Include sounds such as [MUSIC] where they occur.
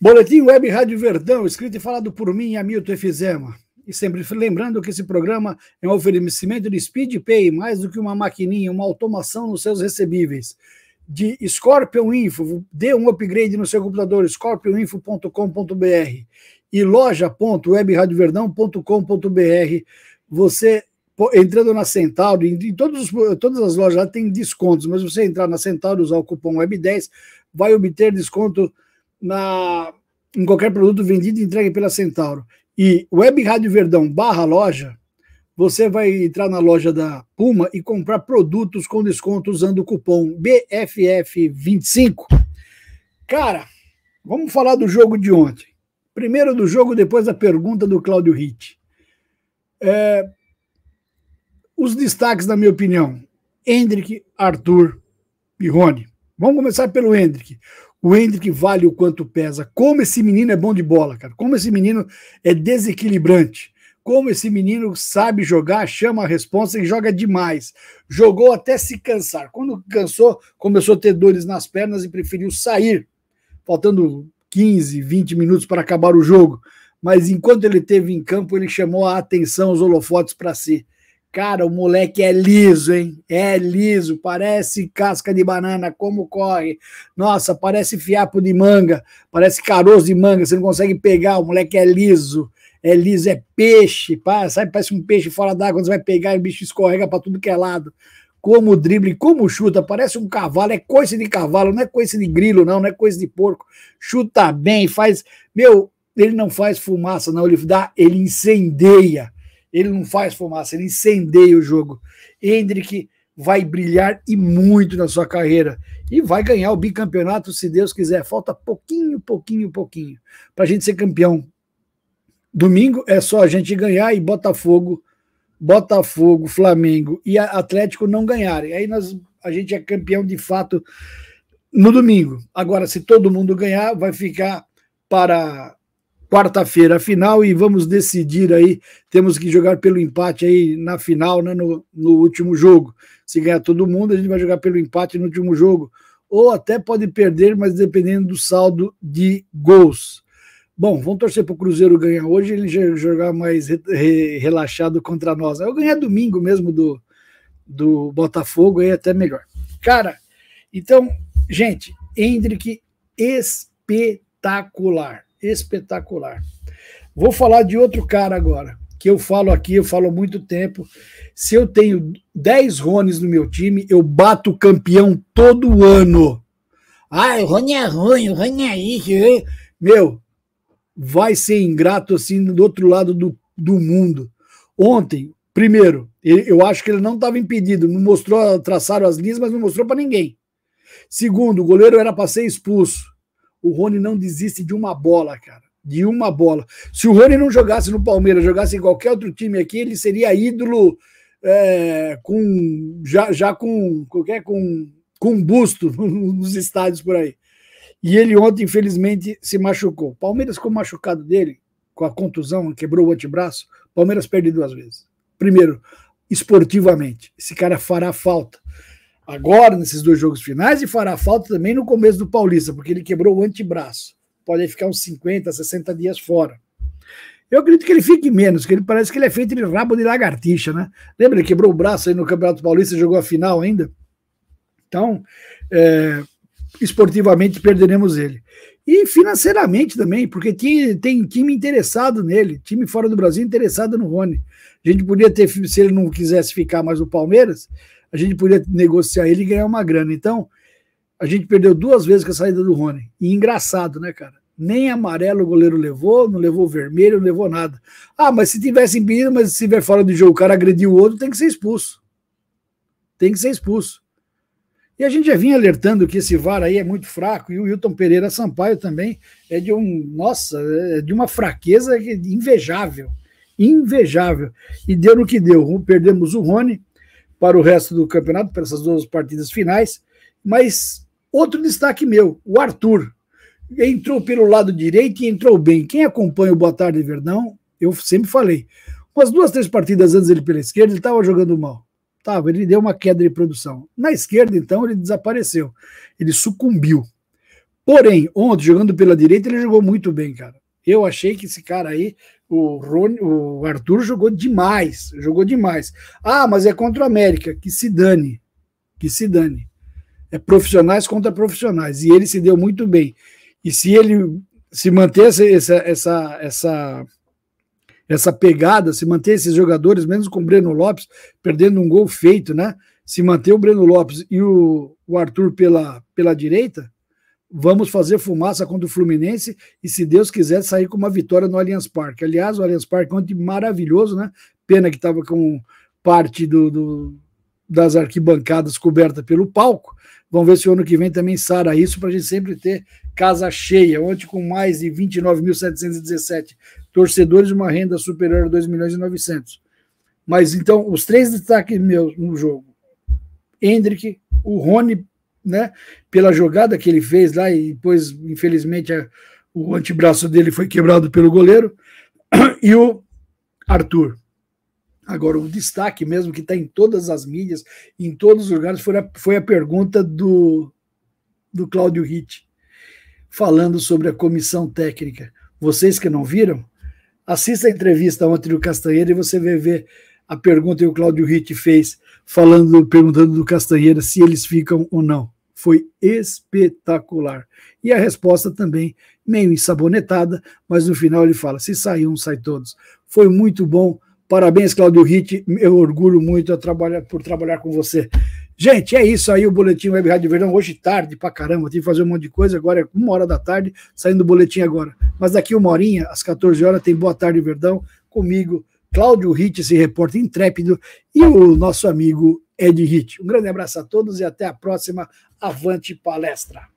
Boletim Web Rádio Verdão, escrito e falado por mim, Hamilton Efizema. E sempre lembrando que esse programa é um oferecimento de SpeedPay, mais do que uma maquininha, uma automação nos seus recebíveis. De Scorpion Info, dê um upgrade no seu computador, scorpioninfo.com.br e loja.webradioverdão.com.br. Você entrando na Centauro, em, todos, todas as lojas lá tem descontos, mas você entrar na Centauro e usar o cupom Web10, vai obter desconto na, em qualquer produto vendido e entregue pela Centauro e Web Rádio Verdão barra loja, você vai entrar na loja da Puma e comprar produtos com desconto usando o cupom BFF25. Cara, vamos falar do jogo de ontem. Primeiro do jogo, depois da pergunta do Cláudio Ritt. É, os destaques, na minha opinião, Hendrick, Arthur e Rony. Vamos começar pelo Hendrick o Hendrick vale o quanto pesa. Como esse menino é bom de bola, cara. Como esse menino é desequilibrante. Como esse menino sabe jogar, chama a responsa e joga demais. Jogou até se cansar. Quando cansou, começou a ter dores nas pernas e preferiu sair, faltando 15, 20 minutos para acabar o jogo. Mas enquanto ele teve em campo, ele chamou a atenção, os holofotes para si. Cara, o moleque é liso, hein? É liso, parece casca de banana, como corre. Nossa, parece fiapo de manga, parece caroço de manga, você não consegue pegar, o moleque é liso. É liso, é peixe, pá, sabe? Parece um peixe fora d'água, quando você vai pegar e o bicho escorrega para tudo que é lado. Como drible, como chuta, parece um cavalo, é coice de cavalo, não é coice de grilo, não, não é coice de porco. Chuta bem, faz. Meu, ele não faz fumaça, não, ele dá, ele incendeia ele não faz fumaça, ele incendeia o jogo. Hendrick vai brilhar e muito na sua carreira e vai ganhar o bicampeonato se Deus quiser. Falta pouquinho, pouquinho, pouquinho para a gente ser campeão. Domingo é só a gente ganhar e Botafogo, Botafogo, Flamengo e Atlético não ganharem. Aí nós, a gente é campeão de fato no domingo. Agora, se todo mundo ganhar, vai ficar para quarta-feira a final e vamos decidir aí. Temos que jogar pelo empate aí na final, né, no, no, último jogo. Se ganhar todo mundo, a gente vai jogar pelo empate no último jogo. Ou até pode perder, mas dependendo do saldo de gols. Bom, vamos torcer para o Cruzeiro ganhar hoje ele jogar mais re, re, relaxado contra nós. Né? Eu ganhar domingo mesmo do, do Botafogo, aí é até melhor. Cara, então, gente, Hendrick espetacular espetacular. Vou falar de outro cara agora, que eu falo aqui, eu falo há muito tempo. Se eu tenho 10 Rones no meu time, eu bato campeão todo ano. Ah, o Rony é ruim, o Rony é isso. Meu, vai ser ingrato assim do outro lado do, do mundo. Ontem, primeiro, eu acho que ele não estava impedido, não mostrou, traçaram as linhas, mas não mostrou para ninguém. Segundo, o goleiro era para ser expulso o Rony não desiste de uma bola, cara. De uma bola. Se o Rony não jogasse no Palmeiras, jogasse em qualquer outro time aqui, ele seria ídolo é, com já, já com qualquer com com busto [LAUGHS] nos estádios por aí. E ele ontem, infelizmente, se machucou. Palmeiras ficou machucado dele, com a contusão, quebrou o antebraço. Palmeiras perde duas vezes. Primeiro, esportivamente. Esse cara fará falta agora nesses dois jogos finais e fará falta também no começo do Paulista, porque ele quebrou o antebraço. Pode ficar uns 50, 60 dias fora. Eu acredito que ele fique menos, que ele parece que ele é feito de rabo de lagartixa, né? Lembra, ele quebrou o braço aí no Campeonato Paulista, jogou a final ainda. Então, é, esportivamente perderemos ele. E financeiramente também, porque tem, tem time interessado nele, time fora do Brasil interessado no Rony. A gente podia ter, se ele não quisesse ficar mais no Palmeiras, a gente podia negociar ele e ganhar uma grana. Então, a gente perdeu duas vezes com a saída do Rony. E engraçado, né, cara? Nem amarelo o goleiro levou, não levou vermelho, não levou nada. Ah, mas se tivesse impedido, mas se tiver fora do jogo, o cara agrediu o outro, tem que ser expulso. Tem que ser expulso. E a gente já vinha alertando que esse VAR aí é muito fraco, e o Wilton Pereira Sampaio também é de um, nossa, é de uma fraqueza é invejável. Invejável. E deu no que deu. Perdemos o Rony, para o resto do campeonato, para essas duas partidas finais. Mas outro destaque meu, o Arthur. Entrou pelo lado direito e entrou bem. Quem acompanha o Boa Tarde Verdão, eu sempre falei. Umas duas, três partidas antes ele pela esquerda, ele estava jogando mal. Tava, ele deu uma queda de produção. Na esquerda, então, ele desapareceu. Ele sucumbiu. Porém, ontem, jogando pela direita, ele jogou muito bem, cara. Eu achei que esse cara aí, o, Rony, o Arthur, jogou demais. Jogou demais. Ah, mas é contra o América. Que se dane. Que se dane. É profissionais contra profissionais. E ele se deu muito bem. E se ele se manter essa, essa, essa, essa pegada, se manter esses jogadores, menos com o Breno Lopes, perdendo um gol feito, né? Se manter o Breno Lopes e o, o Arthur pela, pela direita, Vamos fazer fumaça contra o Fluminense e, se Deus quiser, sair com uma vitória no Allianz Parque. Aliás, o Allianz Parque ontem maravilhoso, né? Pena que estava com parte do, do, das arquibancadas coberta pelo palco. Vamos ver se o ano que vem também sara isso para a gente sempre ter casa cheia. Ontem, com mais de 29.717 torcedores, uma renda superior a 2 milhões e 900. Mas então, os três destaques meus no jogo: Hendrick, o Rony né? Pela jogada que ele fez lá e depois, infelizmente, a, o antebraço dele foi quebrado pelo goleiro. [CLEARS THROAT] E o Arthur. Agora, o destaque mesmo que está em todas as mídias, em todos os lugares, foi a, foi a pergunta do, do Cláudio Ritt, falando sobre a comissão técnica. Vocês que não viram, assista a entrevista ontem do Castanheira e você vai ver a pergunta que o Cláudio Ritt fez, falando, perguntando do Castanheira se eles ficam ou não foi espetacular. E a resposta também meio ensabonetada, mas no final ele fala: se sai um, sai todos. Foi muito bom. Parabéns, Cláudio Ritt. Eu orgulho muito trabalhar, por trabalhar com você. Gente, é isso aí, o Boletim Web Rádio Verdão Hoje tarde pra caramba, tive que fazer um monte de coisa. Agora é uma hora da tarde, saindo o boletim agora. Mas daqui uma horinha, às 14 horas, tem Boa Tarde Verdão comigo, Cláudio Ritt, esse repórter intrépido, e o nosso amigo Ed Hit. Um grande abraço a todos e até a próxima Avante Palestra.